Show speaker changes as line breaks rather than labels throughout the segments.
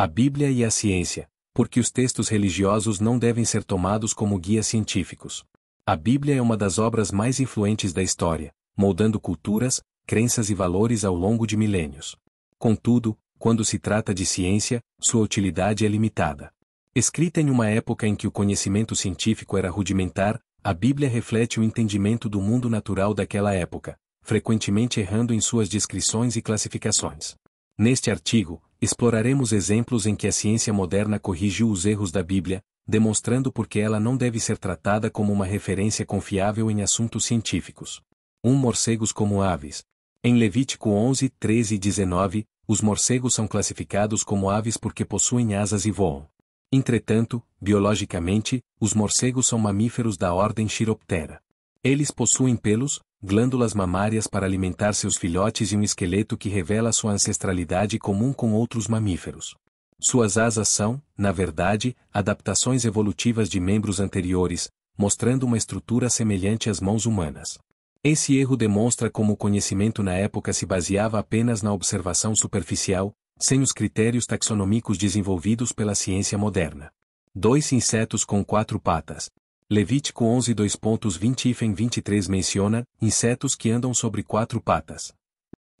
A Bíblia e a ciência, porque os textos religiosos não devem ser tomados como guias científicos. A Bíblia é uma das obras mais influentes da história, moldando culturas, crenças e valores ao longo de milênios. Contudo, quando se trata de ciência, sua utilidade é limitada. Escrita em uma época em que o conhecimento científico era rudimentar, a Bíblia reflete o entendimento do mundo natural daquela época, frequentemente errando em suas descrições e classificações. Neste artigo, exploraremos exemplos em que a ciência moderna corrigiu os erros da Bíblia, demonstrando por que ela não deve ser tratada como uma referência confiável em assuntos científicos. 1. Um, morcegos como aves. Em Levítico 11, 13 e 19, os morcegos são classificados como aves porque possuem asas e voam. Entretanto, biologicamente, os morcegos são mamíferos da ordem Chiroptera. Eles possuem pelos, glândulas mamárias para alimentar seus filhotes e um esqueleto que revela sua ancestralidade comum com outros mamíferos. Suas asas são, na verdade, adaptações evolutivas de membros anteriores, mostrando uma estrutura semelhante às mãos humanas. Esse erro demonstra como o conhecimento na época se baseava apenas na observação superficial, sem os critérios taxonômicos desenvolvidos pela ciência moderna. Dois insetos com quatro patas, Levítico 11 2.20 23 menciona, insetos que andam sobre quatro patas.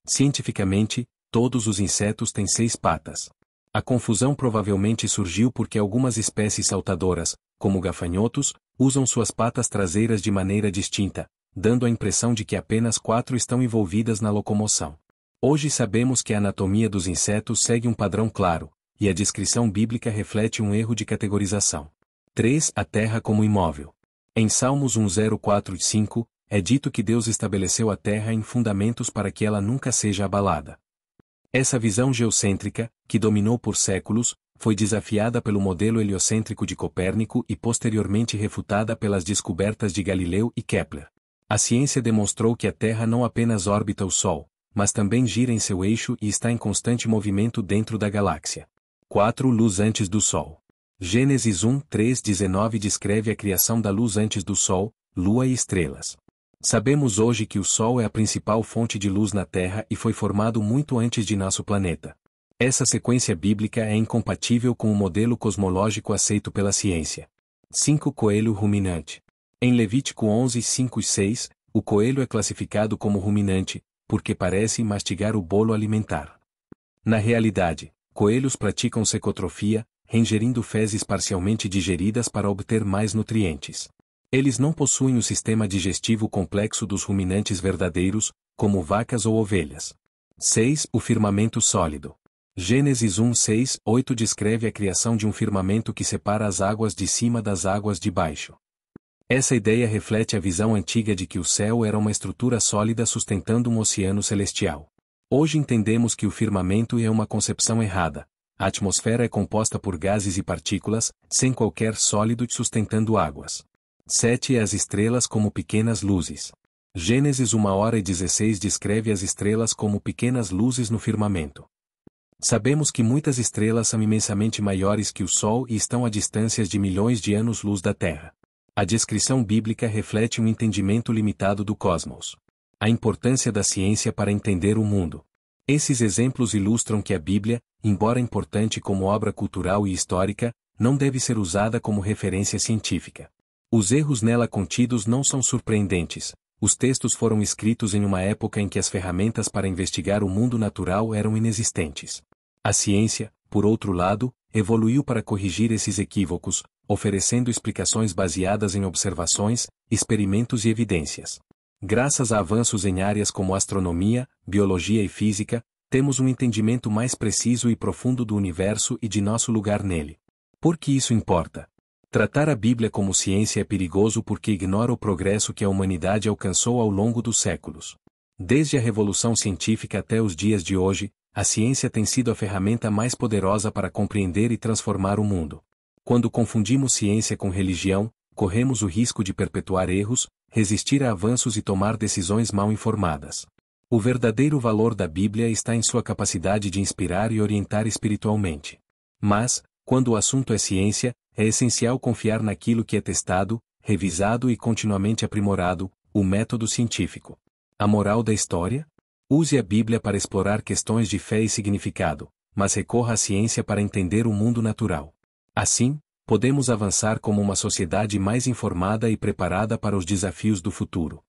Cientificamente, todos os insetos têm seis patas. A confusão provavelmente surgiu porque algumas espécies saltadoras, como gafanhotos, usam suas patas traseiras de maneira distinta, dando a impressão de que apenas quatro estão envolvidas na locomoção. Hoje sabemos que a anatomia dos insetos segue um padrão claro, e a descrição bíblica reflete um erro de categorização. 3. A terra como imóvel. Em Salmos 104:5 é dito que Deus estabeleceu a terra em fundamentos para que ela nunca seja abalada. Essa visão geocêntrica, que dominou por séculos, foi desafiada pelo modelo heliocêntrico de Copérnico e posteriormente refutada pelas descobertas de Galileu e Kepler. A ciência demonstrou que a Terra não apenas orbita o Sol, mas também gira em seu eixo e está em constante movimento dentro da galáxia. 4 Luz antes do Sol. Gênesis 1, 3, 19 descreve a criação da luz antes do Sol, Lua e estrelas. Sabemos hoje que o Sol é a principal fonte de luz na Terra e foi formado muito antes de nosso planeta. Essa sequência bíblica é incompatível com o modelo cosmológico aceito pela ciência. 5 Coelho ruminante. Em Levítico 11, 5 e 6, o coelho é classificado como ruminante, porque parece mastigar o bolo alimentar. Na realidade, coelhos praticam secotrofia, reingerindo fezes parcialmente digeridas para obter mais nutrientes. Eles não possuem o sistema digestivo complexo dos ruminantes verdadeiros, como vacas ou ovelhas. 6. O firmamento sólido. Gênesis 1, 6, 8 descreve a criação de um firmamento que separa as águas de cima das águas de baixo. Essa ideia reflete a visão antiga de que o céu era uma estrutura sólida sustentando um oceano celestial. Hoje entendemos que o firmamento é uma concepção errada, a atmosfera é composta por gases e partículas, sem qualquer sólido sustentando águas. 7 é as estrelas como pequenas luzes. Gênesis 1 hora e 16 descreve as estrelas como pequenas luzes no firmamento. Sabemos que muitas estrelas são imensamente maiores que o Sol e estão a distâncias de milhões de anos-luz da Terra. A descrição bíblica reflete um entendimento limitado do cosmos. A importância da ciência para entender o mundo. Esses exemplos ilustram que a Bíblia, embora importante como obra cultural e histórica, não deve ser usada como referência científica. Os erros nela contidos não são surpreendentes. Os textos foram escritos em uma época em que as ferramentas para investigar o mundo natural eram inexistentes. A ciência, por outro lado, evoluiu para corrigir esses equívocos, oferecendo explicações baseadas em observações, experimentos e evidências. Graças a avanços em áreas como astronomia, biologia e física, temos um entendimento mais preciso e profundo do universo e de nosso lugar nele. Por que isso importa? Tratar a Bíblia como ciência é perigoso porque ignora o progresso que a humanidade alcançou ao longo dos séculos. Desde a revolução científica até os dias de hoje, a ciência tem sido a ferramenta mais poderosa para compreender e transformar o mundo. Quando confundimos ciência com religião, corremos o risco de perpetuar erros, resistir a avanços e tomar decisões mal informadas. O verdadeiro valor da Bíblia está em sua capacidade de inspirar e orientar espiritualmente. Mas, quando o assunto é ciência, é essencial confiar naquilo que é testado, revisado e continuamente aprimorado, o método científico. A moral da história? Use a Bíblia para explorar questões de fé e significado, mas recorra à ciência para entender o mundo natural. Assim, podemos avançar como uma sociedade mais informada e preparada para os desafios do futuro.